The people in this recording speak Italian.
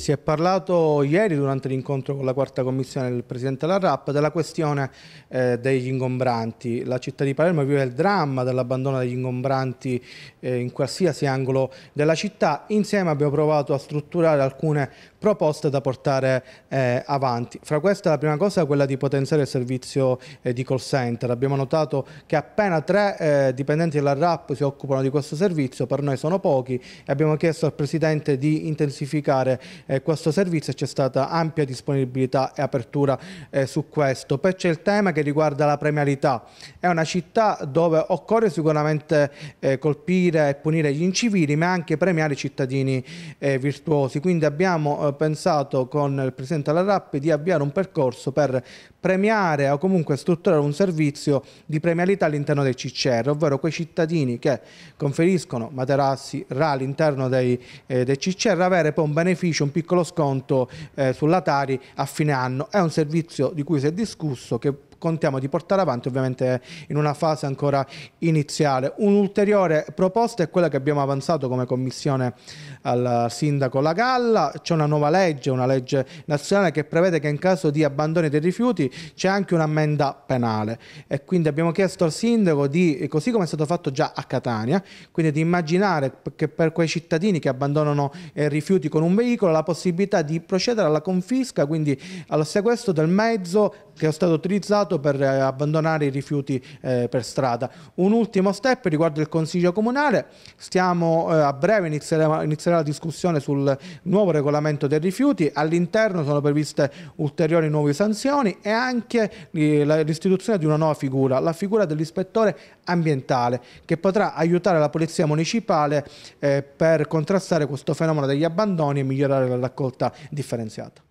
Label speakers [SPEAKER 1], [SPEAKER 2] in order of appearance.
[SPEAKER 1] Si è parlato ieri durante l'incontro con la quarta commissione del Presidente della RAP della questione eh, degli ingombranti. La città di Palermo vive il dramma dell'abbandono degli ingombranti eh, in qualsiasi angolo della città. Insieme abbiamo provato a strutturare alcune proposte da portare eh, avanti. Fra queste la prima cosa è quella di potenziare il servizio eh, di call center. Abbiamo notato che appena tre eh, dipendenti della RAP si occupano di questo servizio, per noi sono pochi e abbiamo chiesto al Presidente di intensificare eh, questo servizio e c'è stata ampia disponibilità e apertura eh, su questo. Poi c'è il tema che riguarda la premialità, è una città dove occorre sicuramente eh, colpire e punire gli incivili ma anche premiare i cittadini eh, virtuosi, quindi abbiamo eh, pensato con il Presidente della RAP di avviare un percorso per premiare o comunque strutturare un servizio di premialità all'interno del CCR, ovvero quei cittadini che conferiscono materassi, RA all'interno dei, eh, dei CCR, avere poi un beneficio, un piccolo piccolo sconto eh, sull'Atari a fine anno. È un servizio di cui si è discusso che contiamo di portare avanti ovviamente in una fase ancora iniziale. Un'ulteriore proposta è quella che abbiamo avanzato come commissione al sindaco La Galla, c'è una nuova legge, una legge nazionale che prevede che in caso di abbandono dei rifiuti c'è anche un'ammenda penale e quindi abbiamo chiesto al sindaco di, così come è stato fatto già a Catania, quindi di immaginare che per quei cittadini che abbandonano eh, rifiuti con un veicolo la possibilità di procedere alla confisca, quindi al sequestro del mezzo che è stato utilizzato Stato per eh, abbandonare i rifiuti eh, per strada. Un ultimo step riguardo il Consiglio Comunale, stiamo eh, a breve inizierà, la discussione sul nuovo regolamento dei rifiuti, all'interno sono previste ulteriori nuove sanzioni e anche eh, l'istituzione di una nuova figura, la figura dell'ispettore ambientale che potrà aiutare la Polizia Municipale eh, per contrastare questo fenomeno degli abbandoni e migliorare la raccolta differenziata.